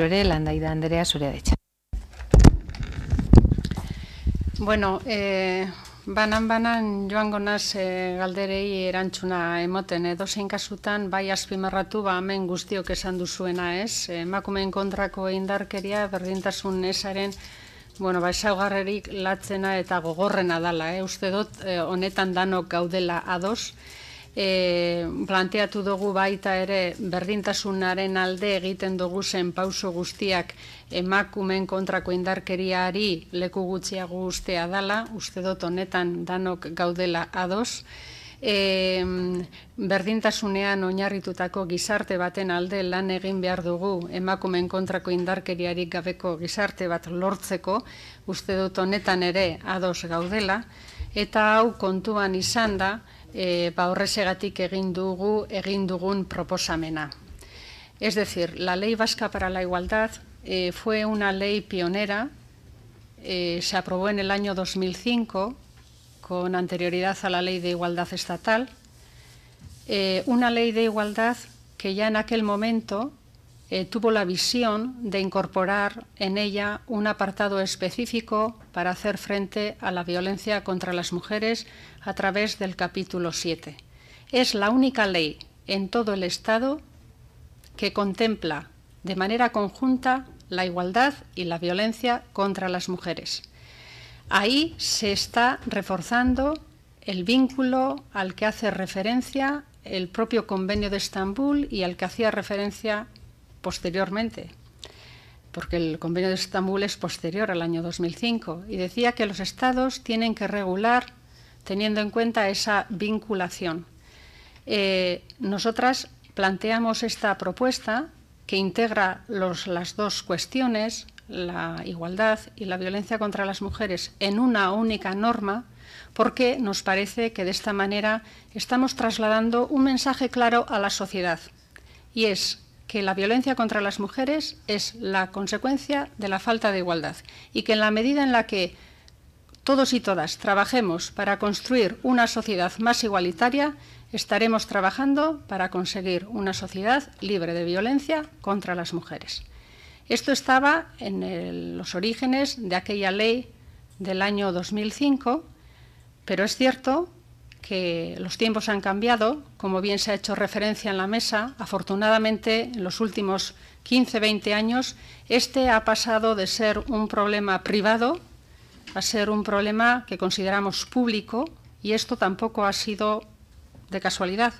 ere landaida andrea zure detxa. Bueno, e, banan banan joan gonaz e, eh, galderei erantzuna emoten eh, edo zein kasutan bai azpimarratu ba hemen guztiok esan duzuena, ez? Makumen kontrako indarkeria berdintasun ezaren, bueno, ba, esaugarrerik latzena eta gogorrena dala, eh? uste dut honetan danok gaudela ados e, planteatu dugu baita ere berdintasunaren alde egiten dugu zen pauso guztiak emakumen kontrako indarkeriari leku gutxiago ustea dala, uste dut honetan danok gaudela ados. E, berdintasunean oinarritutako gizarte baten alde lan egin behar dugu emakumen kontrako indarkeriarik gabeko gizarte bat lortzeko uste dut honetan ere ados gaudela eta hau kontuan izan da Eh, egin Es decir, la Ley Vasca para la Igualdad eh, fue una ley pionera, eh, se aprobó en el año 2005 con anterioridad a la Ley de Igualdad Estatal, una ley de igualdad que ya en aquel momento tuvo la visión de incorporar en ella un apartado específico para hacer frente a la violencia contra las mujeres a través del capítulo 7. Es la única ley en todo el Estado que contempla de manera conjunta la igualdad y la violencia contra las mujeres. Ahí se está reforzando el vínculo al que hace referencia el propio Convenio de Estambul y al que hacía referencia posteriormente porque el Convenio de Estambul es posterior al año 2005, y decía que los Estados tienen que regular teniendo en cuenta esa vinculación. Eh, nosotras planteamos esta propuesta que integra las dos cuestiones, la igualdad y la violencia contra las mujeres, en una única norma, porque nos parece que de esta manera estamos trasladando un mensaje claro a la sociedad, y es que la violencia contra las mujeres es la consecuencia de la falta de igualdad y que en la medida en la que todos y todas trabajemos para construir una sociedad más igualitaria, estaremos trabajando para conseguir una sociedad libre de violencia contra las mujeres. Esto estaba en los orígenes de aquella ley del año 2005, pero es cierto que los tiempos han cambiado, como bien se ha hecho referencia en la mesa, afortunadamente en los últimos 15-20 años este ha pasado de ser un problema privado a ser un problema que consideramos público y esto tampoco ha sido de casualidad,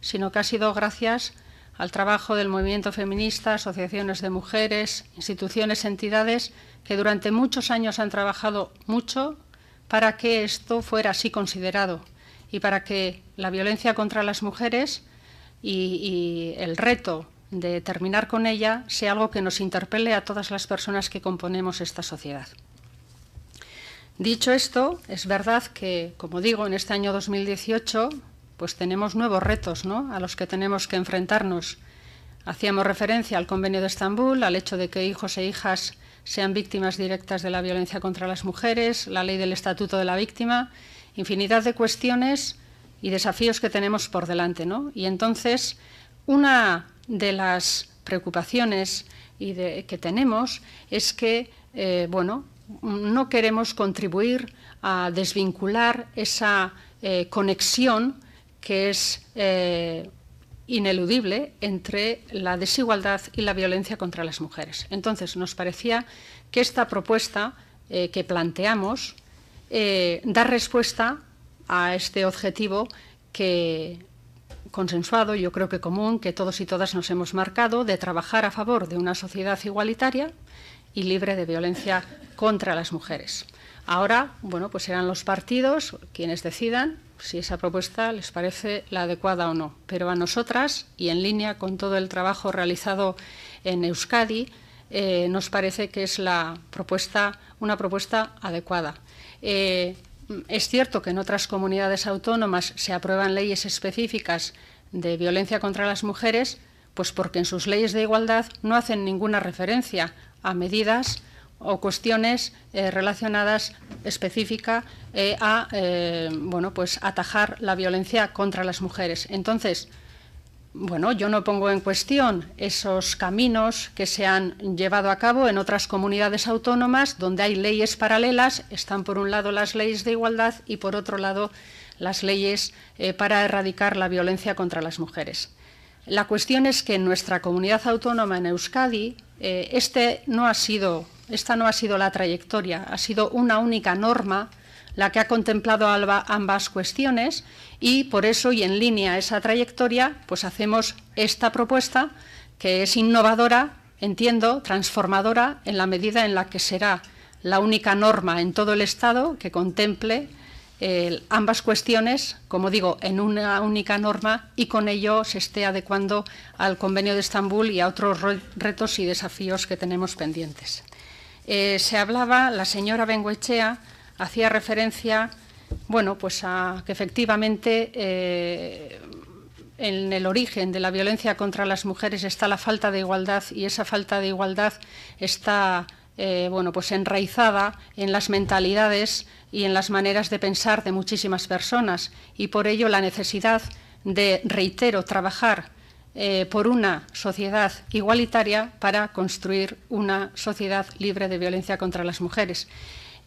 sino que ha sido gracias al trabajo del movimiento feminista, asociaciones de mujeres, instituciones, entidades que durante muchos años han trabajado mucho para que esto fuera así considerado y para que la violencia contra las mujeres y, el reto de terminar con ella sea algo que nos interpele a todas las personas que componemos esta sociedad. Dicho esto, es verdad que, como digo, en este año 2018 pues tenemos nuevos retos ¿no? a los que tenemos que enfrentarnos. Hacíamos referencia al Convenio de Estambul, al hecho de que hijos e hijas sean víctimas directas de la violencia contra las mujeres, la ley del Estatuto de la Víctima infinidad de cuestiones y desafíos que tenemos por delante. ¿no? Y entonces, una de las preocupaciones y que tenemos es que, eh, bueno, no queremos contribuir a desvincular esa eh, conexión que es eh, ineludible entre la desigualdad y la violencia contra las mujeres. Entonces, nos parecía que esta propuesta que planteamos eh, dar respuesta a este objetivo que consensuado, yo creo que común, que todos y todas nos hemos marcado, de trabajar a favor de una sociedad igualitaria y libre de violencia contra las mujeres. Ahora, bueno, pues serán los partidos quienes decidan si esa propuesta les parece la adecuada o no. Pero a nosotras, y en línea con todo el trabajo realizado en Euskadi, eh, nos parece que es la propuesta, una propuesta adecuada. Eh, es cierto que en otras comunidades autónomas se aprueban leyes específicas de violencia contra las mujeres, pues porque en sus leyes de igualdad no hacen ninguna referencia a medidas o cuestiones eh, relacionadas específica a bueno, pues atajar la violencia contra las mujeres. Entonces, bueno, yo no pongo en cuestión esos caminos que se han llevado a cabo en otras comunidades autónomas donde hay leyes paralelas. Están por un lado las leyes de igualdad y por otro lado las leyes eh, para erradicar la violencia contra las mujeres. La cuestión es que en nuestra comunidad autónoma en Euskadi eh, este esta no ha sido la trayectoria, ha sido una única norma la que ha contemplado ambas cuestiones y por eso y en línea a esa trayectoria, pues hacemos esta propuesta que es innovadora, entiendo, transformadora en la medida en la que será la única norma en todo el Estado que contemple eh, ambas cuestiones, como digo, en una única norma y con ello se esté adecuando al Convenio de Estambul y a otros retos y desafíos que tenemos pendientes. Eh, se hablaba la señora Benguechea hacía referencia bueno, pues a que efectivamente eh, en el origen de la violencia contra las mujeres está la falta de igualdad y esa falta de igualdad está eh, bueno, pues enraizada en las mentalidades y en las maneras de pensar de muchísimas personas y por ello la necesidad de, reitero, trabajar eh, por una sociedad igualitaria para construir una sociedad libre de violencia contra las mujeres.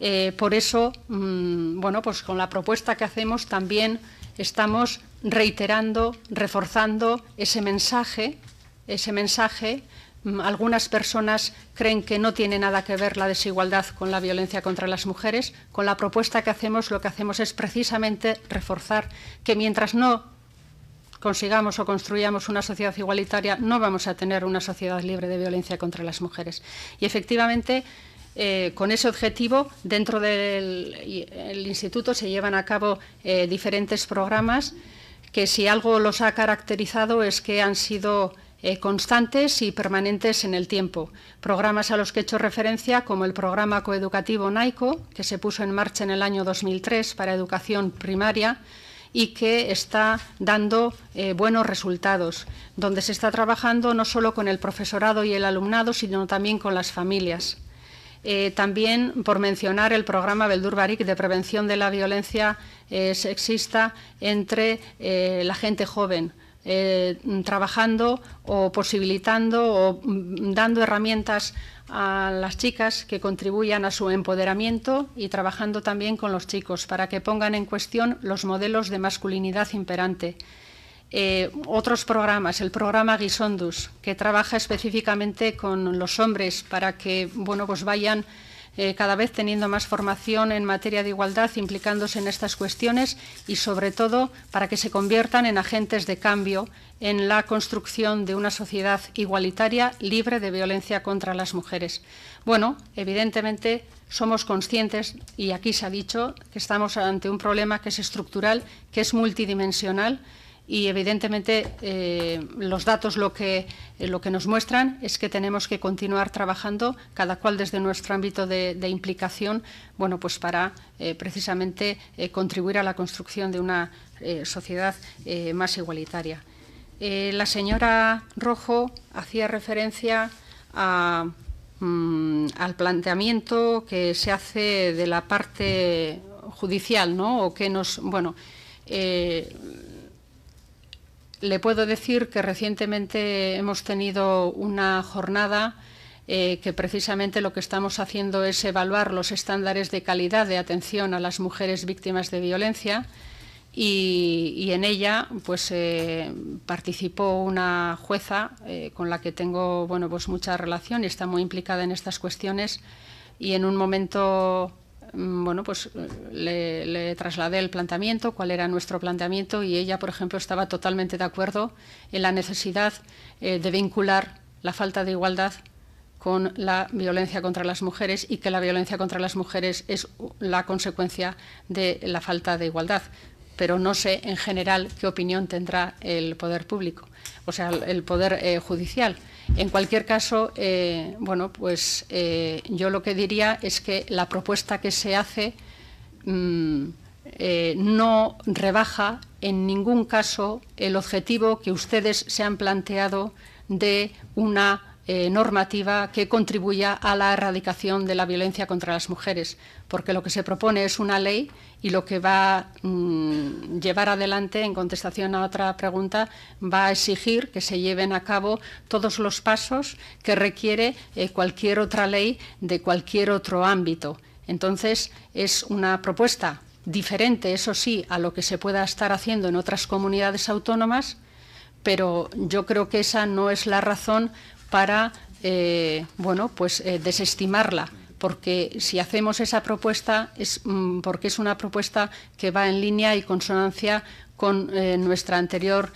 Eh, por eso, mm, bueno, pues con la propuesta que hacemos también estamos reiterando, reforzando ese mensaje, ese mensaje. Mm, algunas personas creen que no tiene nada que ver la desigualdad con la violencia contra las mujeres. Con la propuesta que hacemos, lo que hacemos es precisamente reforzar que mientras no consigamos o construyamos una sociedad igualitaria, no vamos a tener una sociedad libre de violencia contra las mujeres. Y efectivamente, eh, con ese objetivo, dentro del instituto se llevan a cabo eh, diferentes programas que si algo los ha caracterizado es que han sido eh, constantes y permanentes en el tiempo. Programas a los que he hecho referencia, como el programa coeducativo NAICO, que se puso en marcha en el año 2003 para educación primaria, y que está dando buenos resultados, donde se está trabajando no solo con el profesorado y el alumnado, sino también con las familias. Eh, también por mencionar el programa Beldur de prevención de la violencia eh, sexista entre eh, la gente joven. trabajando o posibilitando o mm, dando herramientas a las chicas que contribuyan a su empoderamiento y trabajando también con los chicos para que pongan en cuestión los modelos de masculinidad imperante. Eh, otros programas, el programa Guisondus, que trabaja específicamente con los hombres para que bueno, pues vayan eh, cada vez teniendo más formación en materia de igualdad, implicándose en estas cuestiones y sobre todo para que se conviertan en agentes de cambio en la construcción de una sociedad igualitaria, libre de violencia contra las mujeres. Bueno, evidentemente somos conscientes, y aquí se ha dicho, que estamos ante un problema que es estructural, que es multidimensional y evidentemente eh, los datos lo que, eh, lo que nos muestran es que tenemos que continuar trabajando, cada cual desde nuestro ámbito de, implicación, bueno, pues para eh, precisamente contribuir a la construcción de una sociedad más igualitaria. la señora Rojo hacía referencia mm, al planteamiento que se hace de la parte judicial, ¿no? O que nos, bueno, le puedo decir que recientemente hemos tenido una jornada eh, que precisamente lo que estamos haciendo es evaluar los estándares de calidad de atención a las mujeres víctimas de violencia y, en ella pues eh, participó una jueza eh, con la que tengo bueno pues mucha relación y está muy implicada en estas cuestiones y en un momento Mm, bueno, pues le, trasladé el planteamiento, cuál era nuestro planteamiento, y ella, por ejemplo, estaba totalmente de acuerdo en la necesidad eh, de vincular la falta de igualdad con la violencia contra las mujeres y que la violencia contra las mujeres es la consecuencia de la falta de igualdad. Pero no sé en general qué opinión tendrá el poder público, o sea, el poder eh, judicial. En cualquier caso, eh, bueno, pues eh, yo lo que diría es que la propuesta que se hace mm, eh, no rebaja en ningún caso el objetivo que ustedes se han planteado de una eh, normativa que contribuya a la erradicación de la violencia contra las mujeres, porque lo que se propone es una ley y lo que va a mm, llevar adelante, en contestación a otra pregunta, va a exigir que se lleven a cabo todos los pasos que requiere eh, cualquier otra ley de cualquier otro ámbito. Entonces, es una propuesta diferente, eso sí, a lo que se pueda estar haciendo en otras comunidades autónomas, pero yo creo que esa no es la razón para eh, bueno, pues, eh, desestimarla porque si hacemos esa propuesta es mm, porque es una propuesta que va en línea y consonancia con eh, nuestra anterior,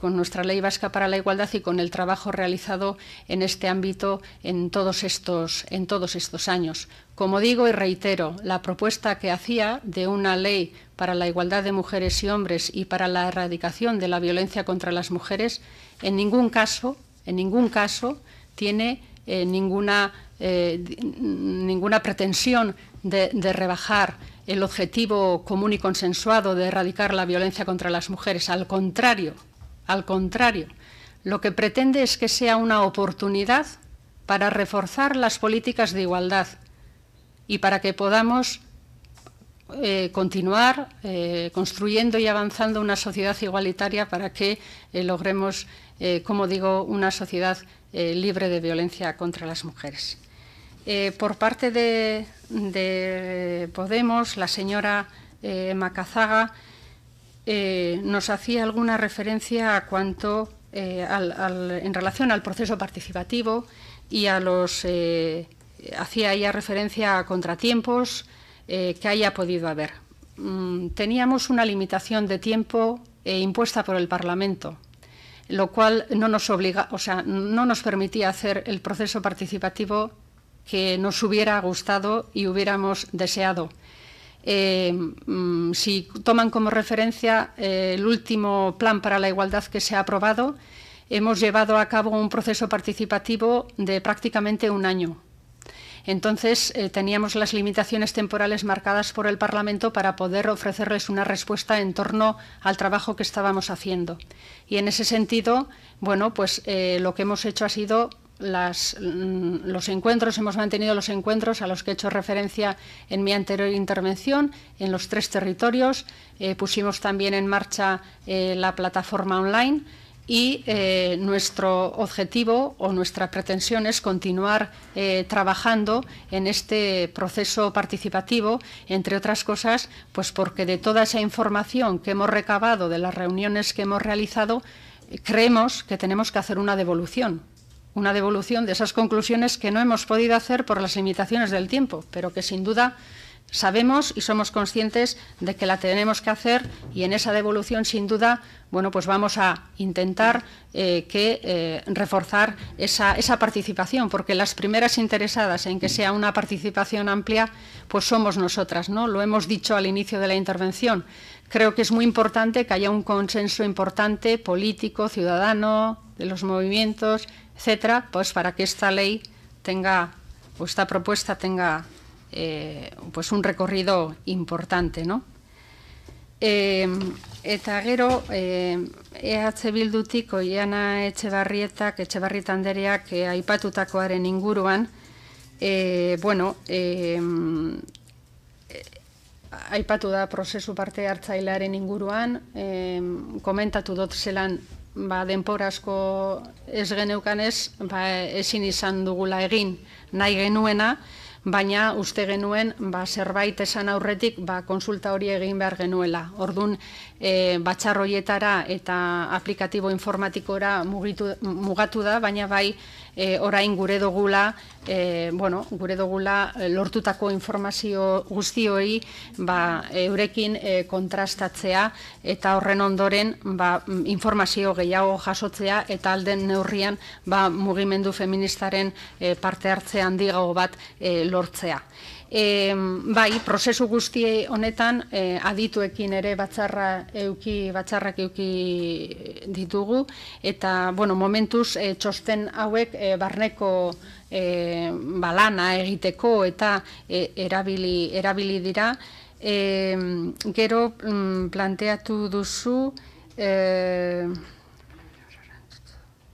con nuestra ley vasca para la igualdad y con el trabajo realizado en este ámbito en todos estos, en todos estos años. Como digo y reitero, la propuesta que hacía de una ley para la igualdad de mujeres y hombres y para la erradicación de la violencia contra las mujeres, en ningún caso en ningún caso tiene eh, ninguna, eh, ninguna pretensión de, de rebajar el objetivo común y consensuado de erradicar la violencia contra las mujeres. Al contrario, al contrario, lo que pretende es que sea una oportunidad para reforzar las políticas de igualdad y para que podamos eh, continuar eh, construyendo y avanzando una sociedad igualitaria para que eh, logremos, como digo, una sociedad libre de violencia contra las mujeres. por parte de, Podemos, la señora Macazaga nos hacía alguna referencia a en relación al proceso participativo y a los, hacía ella referencia a contratiempos, eh, que haya podido haber. Mm, teníamos una limitación de tiempo eh, impuesta por el Parlamento, lo cual no nos, obliga, o sea, no nos permitía hacer el proceso participativo que nos hubiera gustado y hubiéramos deseado. Eh, mm, si toman como referencia el último plan para la igualdad que se ha aprobado, hemos llevado a cabo un proceso participativo de prácticamente un año, entonces, eh, teníamos las limitaciones temporales marcadas por el Parlamento para poder ofrecerles una respuesta en torno al trabajo que estábamos haciendo. Y en ese sentido, bueno, pues eh, lo que hemos hecho ha sido mm, los encuentros, hemos mantenido los encuentros a los que he hecho referencia en mi anterior intervención en los tres territorios. Eh, pusimos también en marcha la plataforma online y eh, nuestro objetivo o nuestra pretensión es continuar eh, trabajando en este proceso participativo, entre otras cosas, pues porque de toda esa información que hemos recabado, de las reuniones que hemos realizado, creemos que tenemos que hacer una devolución, una devolución de esas conclusiones que no hemos podido hacer por las limitaciones del tiempo, pero que sin duda sabemos y somos conscientes de que la tenemos que hacer y en esa devolución, sin duda, bueno, pues vamos a intentar eh, eh, reforzar esa, esa, participación, porque las primeras interesadas en que sea una participación amplia, pues somos nosotras, ¿no? Lo hemos dicho al inicio de la intervención. Creo que es muy importante que haya un consenso importante político, ciudadano, de los movimientos, etcétera, pues para que esta ley tenga o esta propuesta tenga eh, pues un recorrido importante, ¿no? E, eta gero, eh, EH Bildutik Oiana Etxebarrietak, Etxebarrieta andereak eh, aipatutakoaren inguruan, eh, bueno, eh, aipatu da prozesu parte hartzailearen inguruan, eh, komentatu dut zelan, ba, ez geneukanez, ba, ezin izan dugula egin nahi genuena, baina uste genuen ba, zerbait esan aurretik ba, konsulta hori egin behar genuela. Ordun e, eh, batxarroietara eta aplikatibo informatikora mugitu, mugatu da, baina bai e, orain gure dogula, e, bueno, gure dogula e, lortutako informazio guztioi ba, eurekin e, kontrastatzea eta horren ondoren ba, informazio gehiago jasotzea eta alden neurrian ba, mugimendu feministaren e, parte hartzean digago bat e, lortzea e, bai, prozesu guzti honetan e, adituekin ere batzarra euki, batzarrak euki ditugu, eta, bueno, momentuz e, txosten hauek e, barneko e, balana egiteko eta e, erabili, erabili dira, E, gero mm, planteatu duzu e,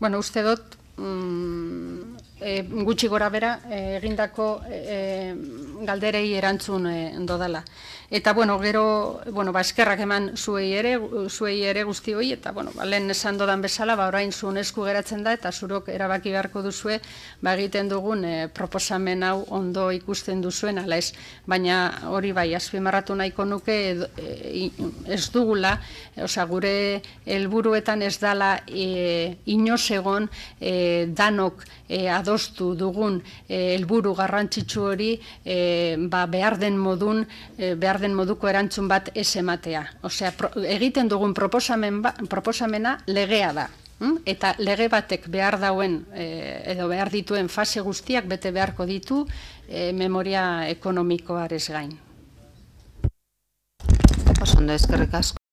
bueno, uste dut mm, e, gutxi gora bera e, egindako e, e, galderei erantzun e, dodala. Eta bueno, gero, bueno, ba, eskerrak eman zuei ere, zuei ere guzti hoi, eta bueno, ba, lehen esan dodan bezala, ba, orain zuen esku geratzen da, eta zurok erabaki beharko duzue, ba, egiten dugun proposamen hau ondo ikusten duzuen, ala ez, baina hori bai, azpimarratu nahiko nuke, ez dugula, e, gure helburuetan ez dala e, danok e, adostu dugun eh, helburu garrantzitsu hori e, ba behar den modun eh, behar den moduko erantzun bat ez ematea. Osea, egiten dugun proposamen ba, proposamena legea da. Hm? Eta lege batek behar dauen edo behar dituen fase guztiak bete beharko ditu memoria ekonomikoa ez gain. Osondo eskerrik asko.